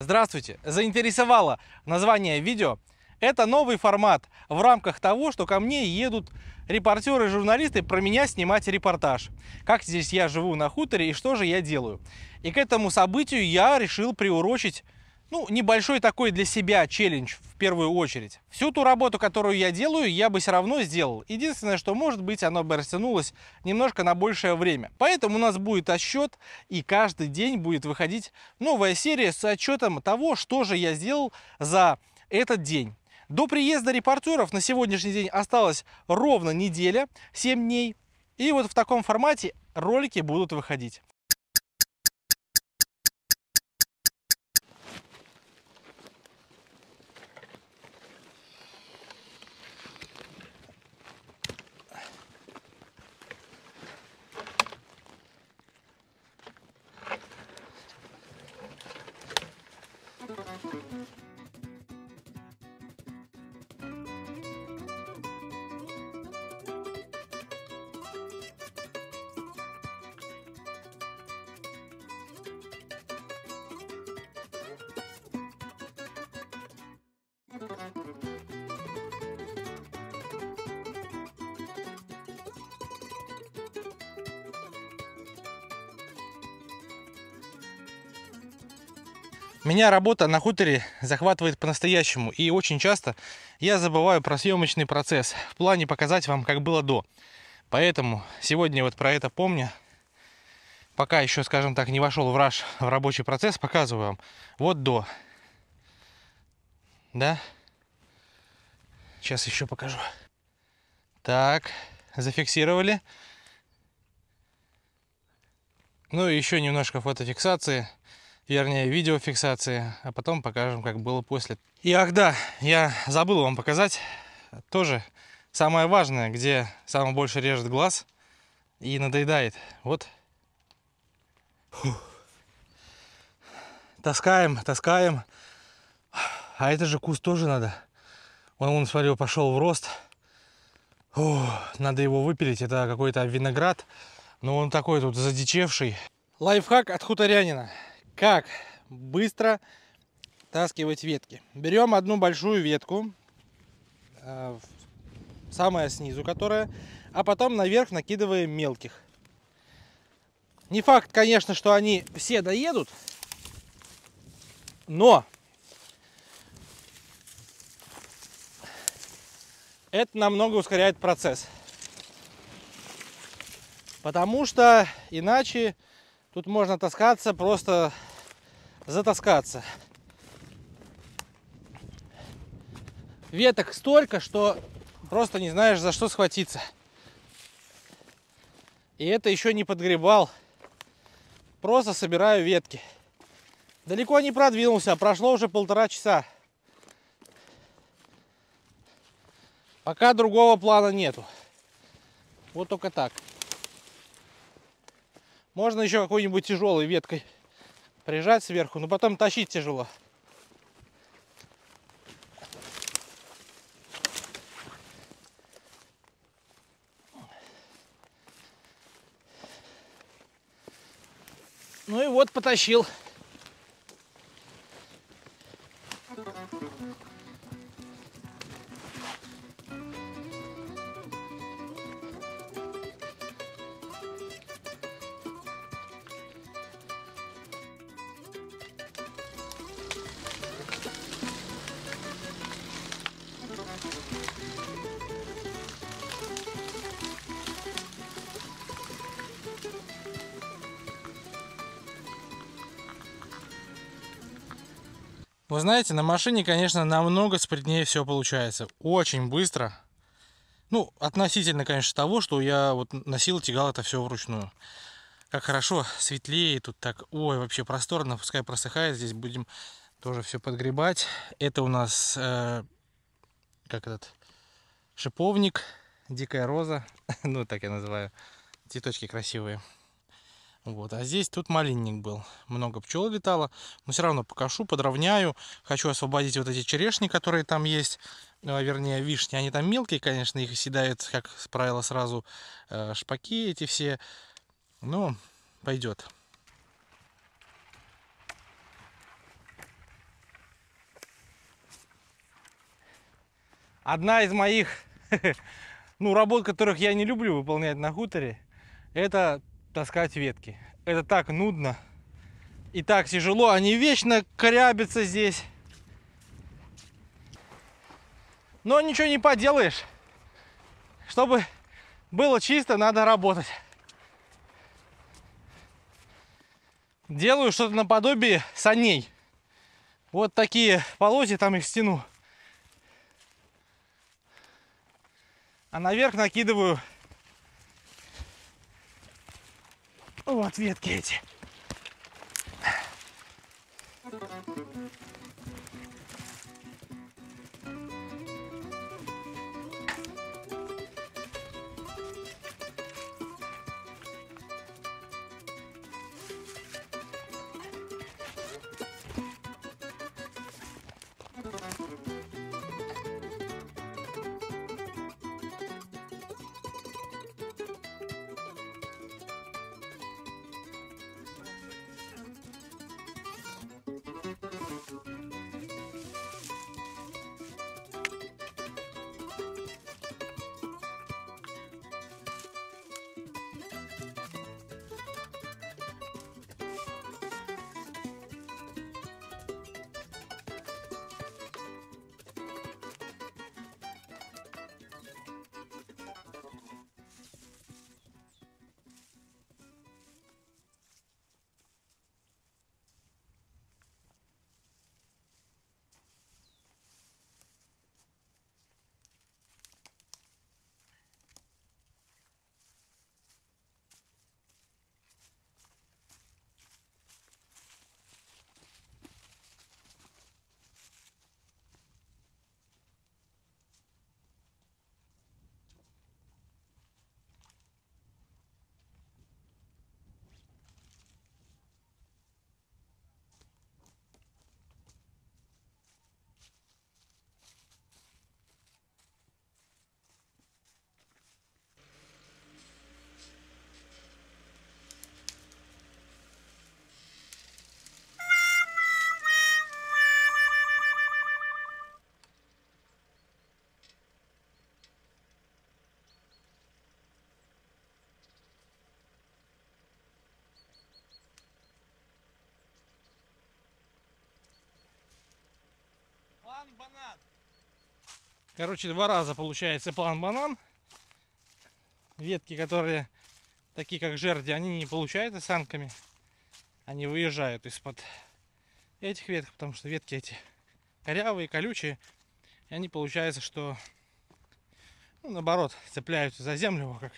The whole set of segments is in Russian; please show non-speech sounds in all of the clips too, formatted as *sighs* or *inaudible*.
Здравствуйте! Заинтересовало название видео? Это новый формат в рамках того, что ко мне едут репортеры и журналисты про меня снимать репортаж. Как здесь я живу на хуторе и что же я делаю. И к этому событию я решил приурочить ну, небольшой такой для себя челлендж в первую очередь. Всю ту работу, которую я делаю, я бы все равно сделал. Единственное, что, может быть, оно бы растянулось немножко на большее время. Поэтому у нас будет отсчет, и каждый день будет выходить новая серия с отчетом того, что же я сделал за этот день. До приезда репортеров на сегодняшний день осталось ровно неделя, 7 дней. И вот в таком формате ролики будут выходить. Меня работа на хуторе захватывает по-настоящему, и очень часто я забываю про съемочный процесс в плане показать вам, как было до. Поэтому сегодня вот про это помню. Пока еще, скажем так, не вошел в раш в рабочий процесс, показываю вам. Вот до. Да? Сейчас еще покажу. Так, зафиксировали. Ну и еще немножко фотофиксации, вернее видеофиксации, а потом покажем, как было после. И ах да, я забыл вам показать тоже самое важное, где самое больше режет глаз и надоедает. Вот. Фух. Таскаем, таскаем. А это же куст тоже надо. Он, он смотрю, пошел в рост. Фух, надо его выпилить. Это какой-то виноград. Но он такой тут задичевший. Лайфхак от хуторянина. Как быстро таскивать ветки. Берем одну большую ветку, э, самая снизу которая, а потом наверх накидываем мелких. Не факт, конечно, что они все доедут, но это намного ускоряет процесс. Потому что иначе тут можно таскаться, просто затаскаться. Веток столько, что просто не знаешь, за что схватиться. И это еще не подгребал. Просто собираю ветки. Далеко не продвинулся, а прошло уже полтора часа. Пока другого плана нету. Вот только так. Можно еще какой-нибудь тяжелой веткой прижать сверху, но потом тащить тяжело. Ну и вот потащил. Вы знаете, на машине, конечно, намного спрятнее все получается. Очень быстро. Ну, относительно, конечно, того, что я вот носил тягал это все вручную. Как хорошо, светлее, тут так, ой, вообще просторно, пускай просыхает, здесь будем тоже все подгребать. Это у нас, э, как этот, шиповник, дикая роза, *laughs* ну, так я называю, цветочки красивые. Вот. А здесь тут малинник был. Много пчел летало. Но все равно покажу, подровняю. Хочу освободить вот эти черешни, которые там есть. А, вернее, вишни. Они там мелкие, конечно. Их съедают, как правило, сразу э, шпаки эти все. но ну, пойдет. Одна из моих, *laughs* ну, работ, которых я не люблю выполнять на хуторе, это таскать ветки. Это так нудно и так тяжело. Они вечно корябятся здесь. Но ничего не поделаешь. Чтобы было чисто, надо работать. Делаю что-то наподобие саней. Вот такие полозья, там их стену. А наверх накидываю Вот ветки эти. Thank you. Короче, два раза получается план банан. Ветки, которые такие как жерди, они не получают осанками. Они выезжают из-под этих веток, потому что ветки эти корявые, колючие. И они получается, что ну, наоборот, цепляются за землю, как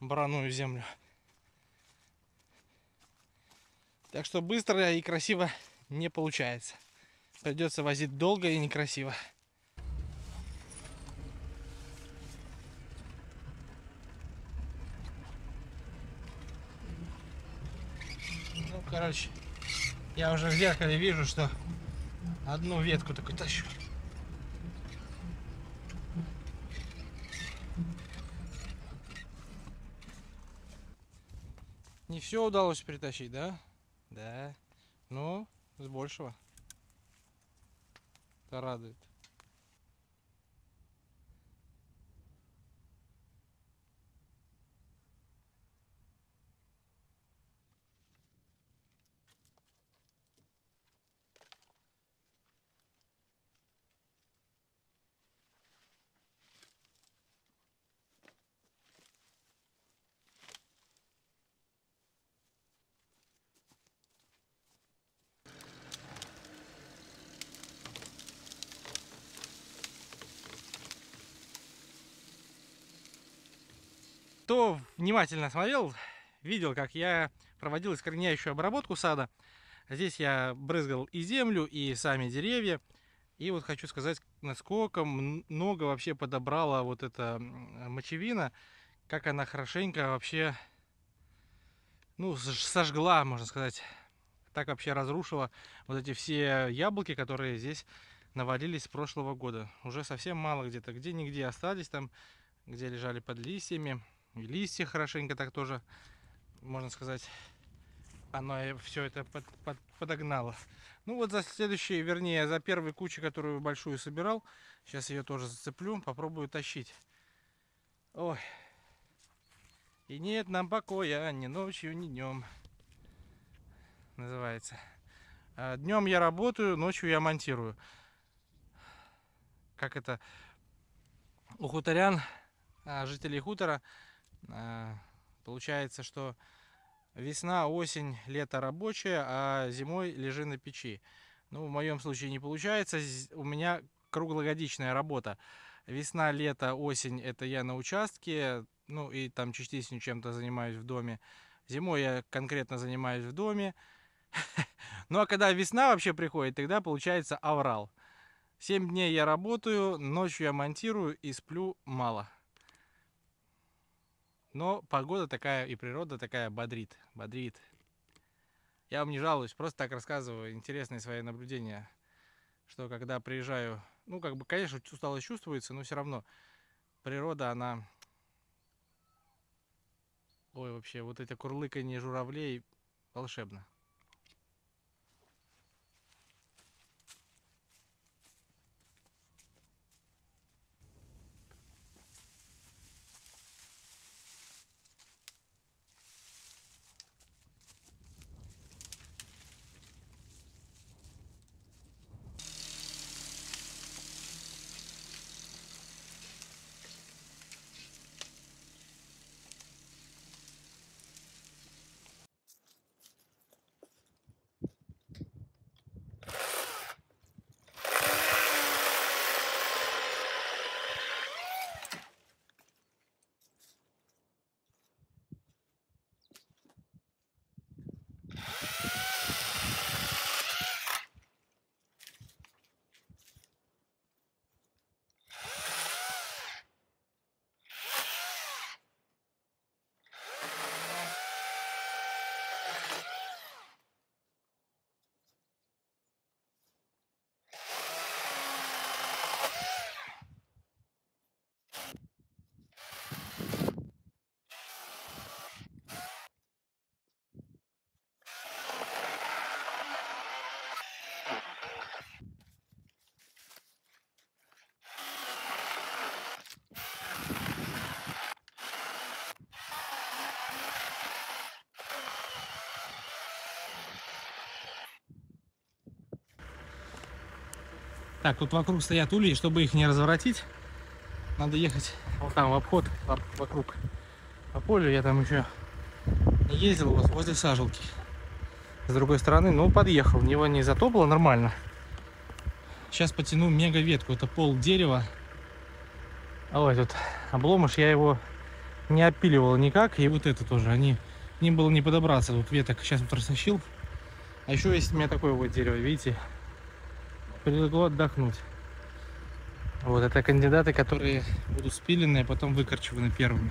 бараную землю. Так что быстро и красиво не получается. Придется возить долго и некрасиво. Ну, короче, я уже в зеркале вижу, что одну ветку такой тащу. Не все удалось притащить, да? Да. Ну, с большего это радует. Кто внимательно смотрел, видел, как я проводил искореняющую обработку сада. Здесь я брызгал и землю, и сами деревья. И вот хочу сказать, насколько много вообще подобрала вот эта мочевина, как она хорошенько вообще, ну, сожгла, можно сказать, так вообще разрушила вот эти все яблоки, которые здесь навалились с прошлого года. Уже совсем мало где-то, где-нигде остались там, где лежали под листьями. И листья хорошенько так тоже, можно сказать, оно все это под, под, подогнало. Ну вот за следующие, вернее, за первую кучу, которую большую собирал, сейчас ее тоже зацеплю, попробую тащить. Ой. И нет нам покоя ни ночью, ни днем. Называется. А днем я работаю, ночью я монтирую. Как это у хуторян, а, жителей хутора, а, получается, что весна, осень, лето рабочее, а зимой лежи на печи. Ну, в моем случае не получается. У меня круглогодичная работа. Весна, лето, осень – это я на участке, ну и там частично чем-то занимаюсь в доме. Зимой я конкретно занимаюсь в доме. *laughs* Ну а когда весна вообще приходит, тогда получается аврал. 7 дней я работаю, ночью я монтирую и сплю мало. Но погода такая и природа такая бодрит, бодрит. Я вам не жалуюсь, просто так рассказываю интересные свои наблюдения, что когда приезжаю, ну, как бы, конечно, усталость чувствуется, но все равно природа, она... Ой, вообще, вот это курлыканье журавлей волшебно. Так, тут вокруг стоят ульи, чтобы их не разворотить, надо ехать вот там в обход, вокруг по полю. Я там еще ездил, вот возле сажалки. С другой стороны, ну, подъехал, него не затопло, нормально. Сейчас потяну мега ветку, это пол дерева. А вот тут обломыш, я его не опиливал никак. И вот это тоже, они не было не подобраться. Тут веток сейчас вот растащил. А еще есть у меня такое вот дерево, видите? Прилегло отдохнуть. Вот это кандидаты, которые будут спилены, а потом выкорчеваны первыми.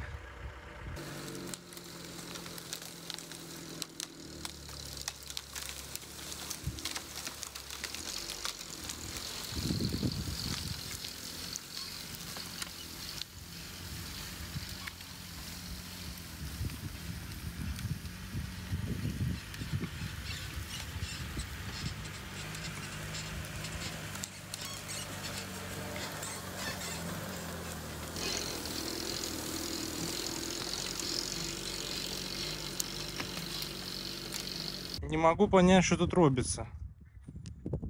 Не могу понять, что тут робится.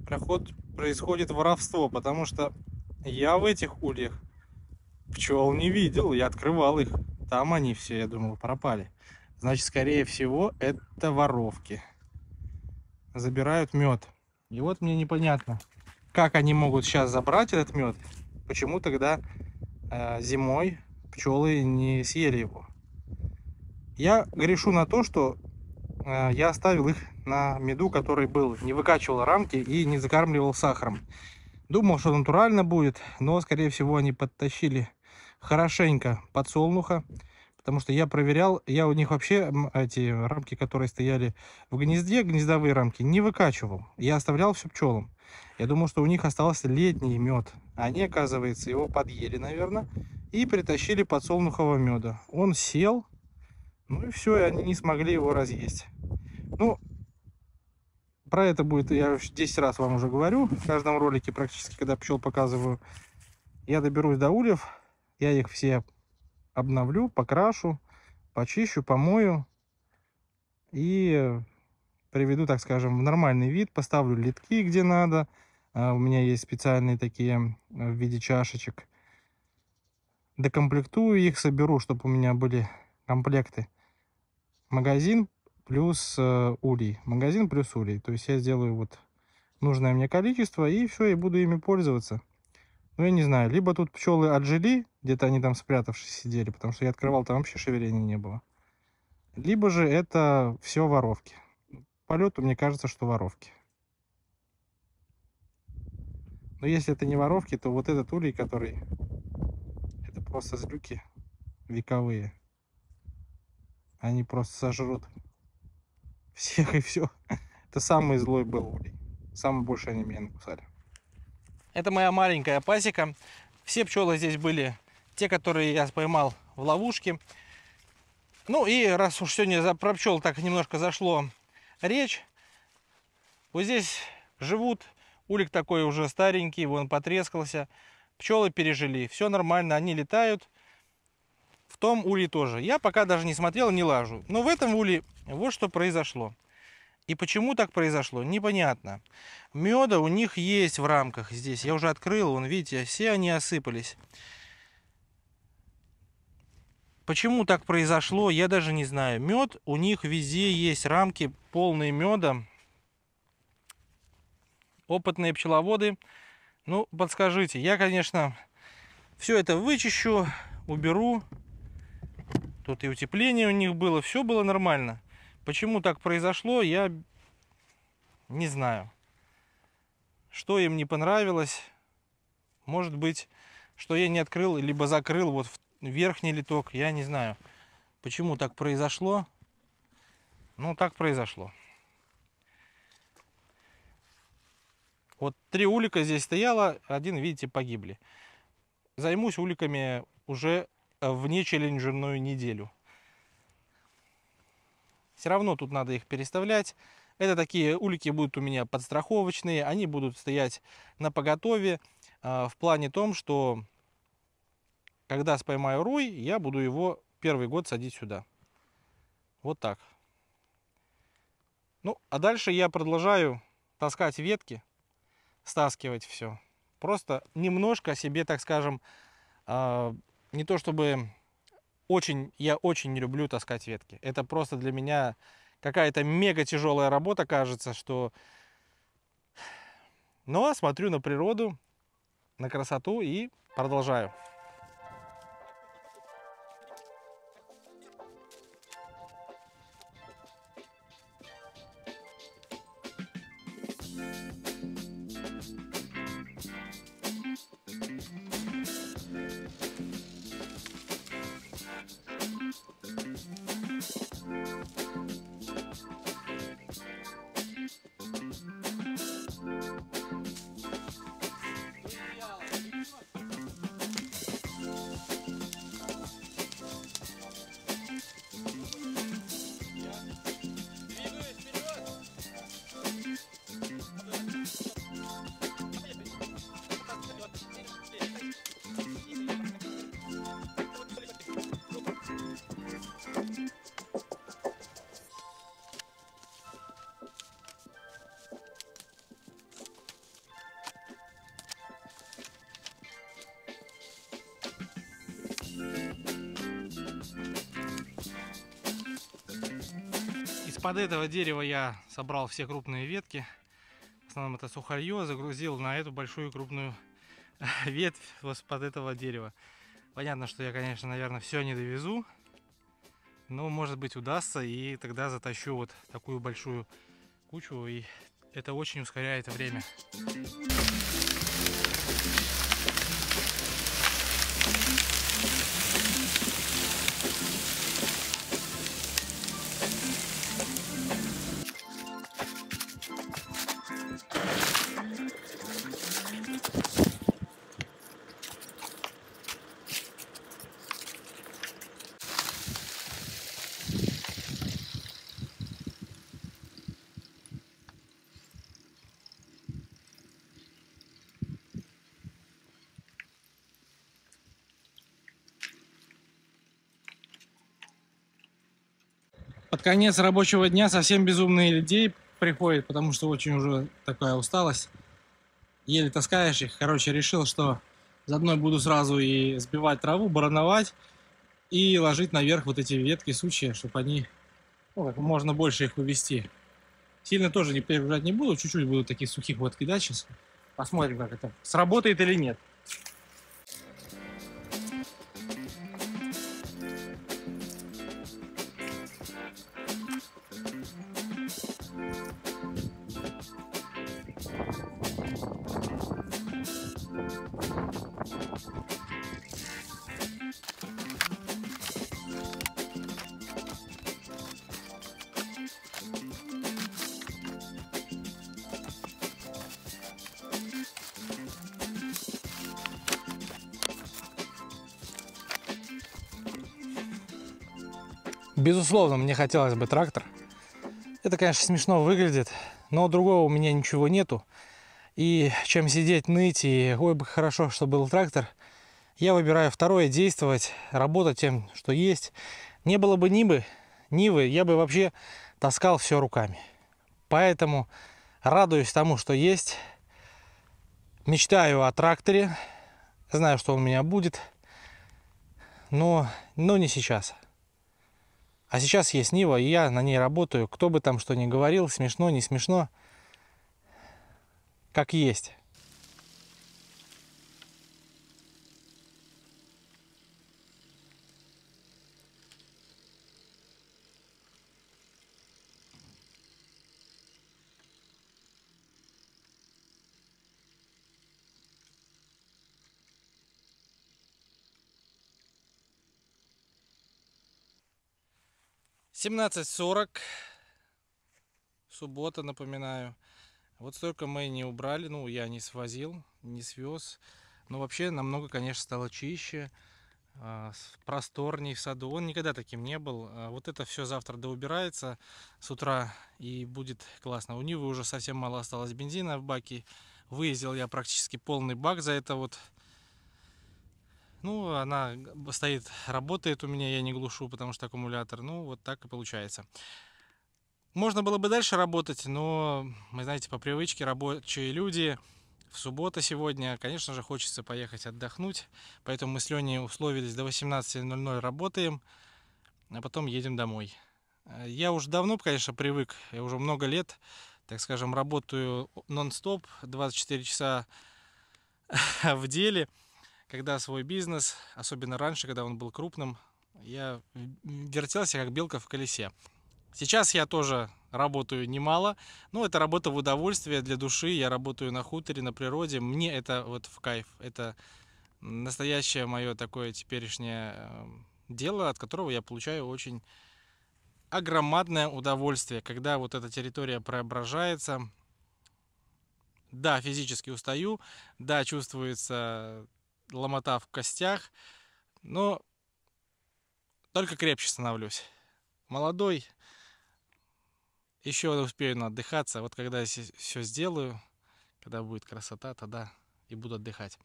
Проход происходит воровство, потому что я в этих ульях пчел не видел, я открывал их. Там они все, я думал, пропали. Значит, скорее всего, это воровки. Забирают мед. И вот мне непонятно, как они могут сейчас забрать этот мед, почему тогда э, зимой пчелы не съели его. Я грешу на то, что Э, я оставил их на меду, который был. Не выкачивал рамки и не закармливал сахаром. Думал, что натурально будет, но, скорее всего, они подтащили хорошенько подсолнуха. Потому что я проверял, я у них вообще эти рамки, которые стояли в гнезде, гнездовые рамки, не выкачивал. Я оставлял все пчелам. Я думал, что у них остался летний мед. Они, оказывается, его подъели, наверное, и притащили подсолнухового меда. Он сел, ну и все, и они не смогли его разъесть. Ну, про это будет, я 10 раз вам уже говорю, в каждом ролике практически, когда пчел показываю. Я доберусь до ульев, я их все обновлю, покрашу, почищу, помою и приведу, так скажем, в нормальный вид, поставлю литки где надо. А, у меня есть специальные такие в виде чашечек. Докомплектую их, соберу, чтобы у меня были комплекты магазин плюс э, улей. Магазин плюс улей. То есть я сделаю вот нужное мне количество, и все, и буду ими пользоваться. Ну, я не знаю, либо тут пчелы отжили, где-то они там спрятавшись сидели, потому что я открывал, там вообще шевеления не было. Либо же это все воровки. Полету мне кажется, что воровки. Но если это не воровки, то вот этот улей, который... Это просто злюки вековые. Они просто сожрут всех и все. *laughs* Это самый злой был улей. Самый больше они меня накусали. Это моя маленькая пасека. Все пчелы здесь были те, которые я поймал в ловушке. Ну и раз уж сегодня про пчел так немножко зашло речь, вот здесь живут, улик такой уже старенький, вон потрескался, пчелы пережили, все нормально, они летают, в том уле тоже. Я пока даже не смотрел, не лажу. Но в этом уле вот что произошло. И почему так произошло, непонятно. Меда у них есть в рамках здесь. Я уже открыл, вон, видите, все они осыпались. Почему так произошло, я даже не знаю. Мед у них везде есть, рамки полные меда. Опытные пчеловоды. Ну, подскажите, я, конечно, все это вычищу, уберу. Тут и утепление у них было, все было нормально. Почему так произошло, я не знаю. Что им не понравилось, может быть, что я не открыл, либо закрыл вот верхний литок, я не знаю. Почему так произошло? Ну, так произошло. Вот три улика здесь стояло, один, видите, погибли. Займусь уликами уже Э, в нечелленджерную неделю. Все равно тут надо их переставлять. Это такие улики будут у меня подстраховочные, они будут стоять на поготове э, в плане том, что когда споймаю руй, я буду его первый год садить сюда. Вот так. Ну, а дальше я продолжаю таскать ветки, стаскивать все. Просто немножко себе, так скажем, э, не то чтобы очень, я очень не люблю таскать ветки. Это просто для меня какая-то мега тяжелая работа, кажется, что... *sighs* Но смотрю на природу, на красоту и продолжаю. под этого дерева я собрал все крупные ветки. В основном это сухарье. Загрузил на эту большую крупную *laughs* ветвь вот под этого дерева. Понятно, что я, конечно, наверное, все не довезу. Но, может быть, удастся. И тогда затащу вот такую большую кучу. И это очень ускоряет время. Thank you. Под конец рабочего дня совсем безумные людей приходят, потому что очень уже такая усталость. Еле таскаешь их. Короче, решил, что заодно буду сразу и сбивать траву, барановать и ложить наверх вот эти ветки, сучья, чтобы они, ну, как можно больше их увести. Сильно тоже не перегружать не буду, чуть-чуть буду таких сухих вот кидать сейчас. Посмотрим, как это сработает или нет. Безусловно, мне хотелось бы трактор. Это, конечно, смешно выглядит, но другого у меня ничего нету. И чем сидеть, ныть, и ой, бы хорошо, что был трактор, я выбираю второе, действовать, работать тем, что есть. Не было бы Нивы, Нивы, я бы вообще таскал все руками. Поэтому радуюсь тому, что есть. Мечтаю о тракторе. Знаю, что он у меня будет. Но, но не сейчас. А сейчас есть Нива, и я на ней работаю. Кто бы там что ни говорил, смешно, не смешно, как есть. 17.40. Суббота, напоминаю. Вот столько мы не убрали. Ну, я не свозил, не свез. Но вообще намного, конечно, стало чище. А, просторней в саду. Он никогда таким не был. А вот это все завтра доубирается с утра. И будет классно. У него уже совсем мало осталось бензина в баке. Выездил я практически полный бак за это вот ну, она стоит, работает у меня, я не глушу, потому что аккумулятор. Ну, вот так и получается. Можно было бы дальше работать, но мы, знаете, по привычке рабочие люди. В суббота сегодня, конечно же, хочется поехать отдохнуть. Поэтому мы с Леней условились до 18.00 работаем, а потом едем домой. Э, я уже давно, конечно, привык, я уже много лет, так скажем, работаю нон-стоп, 24 часа *laughs* в деле когда свой бизнес, особенно раньше, когда он был крупным, я вертелся как белка в колесе. Сейчас я тоже работаю немало, но это работа в удовольствие для души. Я работаю на хуторе, на природе. Мне это вот в кайф. Это настоящее мое такое теперешнее э, дело, от которого я получаю очень огромадное удовольствие, когда вот эта территория преображается. Да, физически устаю, да, чувствуется ломота в костях, но только крепче становлюсь. Молодой, еще успею отдыхаться. Вот когда я все сделаю, когда будет красота, тогда и буду отдыхать.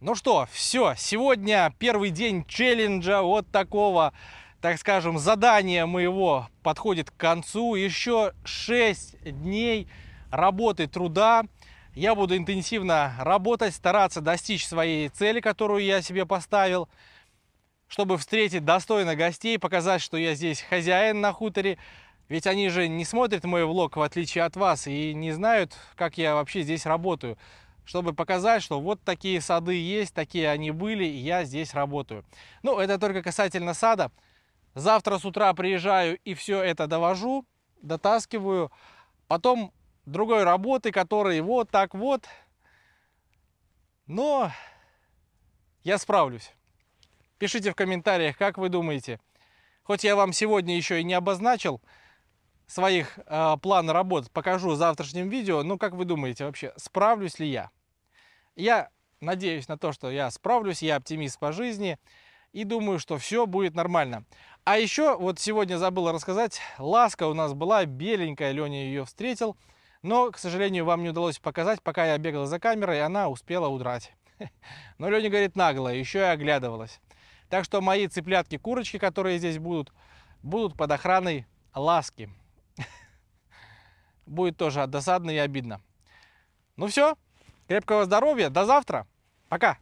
Ну что, все, сегодня первый день челленджа вот такого, так скажем, задания моего подходит к концу. Еще 6 дней работы, труда. Я буду интенсивно работать, стараться достичь своей цели, которую я себе поставил, чтобы встретить достойно гостей, показать, что я здесь хозяин на хуторе. Ведь они же не смотрят мой влог, в отличие от вас, и не знают, как я вообще здесь работаю. Чтобы показать, что вот такие сады есть, такие они были, и я здесь работаю. Ну, это только касательно сада. Завтра с утра приезжаю и все это довожу, дотаскиваю. Потом другой работы, которые вот так вот. Но я справлюсь. Пишите в комментариях, как вы думаете. Хоть я вам сегодня еще и не обозначил своих э, план работ, покажу в завтрашнем видео. Но как вы думаете вообще, справлюсь ли я? Я надеюсь на то, что я справлюсь, я оптимист по жизни и думаю, что все будет нормально. А еще, вот сегодня забыл рассказать, ласка у нас была беленькая, Леня ее встретил – но, к сожалению, вам не удалось показать, пока я бегал за камерой, она успела удрать. *laughs* Но Леня говорит нагло, еще и оглядывалась. Так что мои цыплятки-курочки, которые здесь будут, будут под охраной ласки. *laughs* Будет тоже досадно и обидно. Ну все, крепкого здоровья, до завтра, пока!